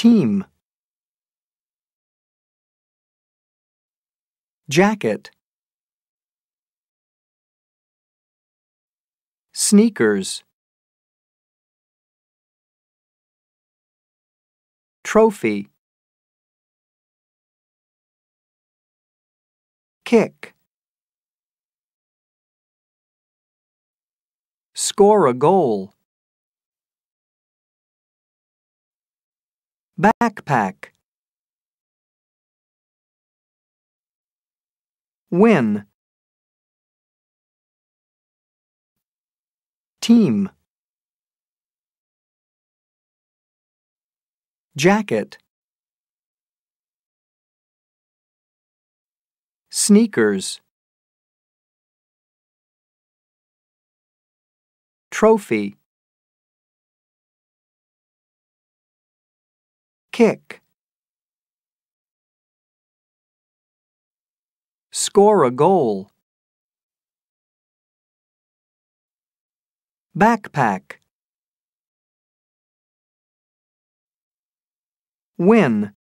Team Jacket Sneakers Trophy Kick Score a goal backpack. Win. Team. Jacket. Sneakers. Trophy. Kick. Score a goal. Backpack. Win.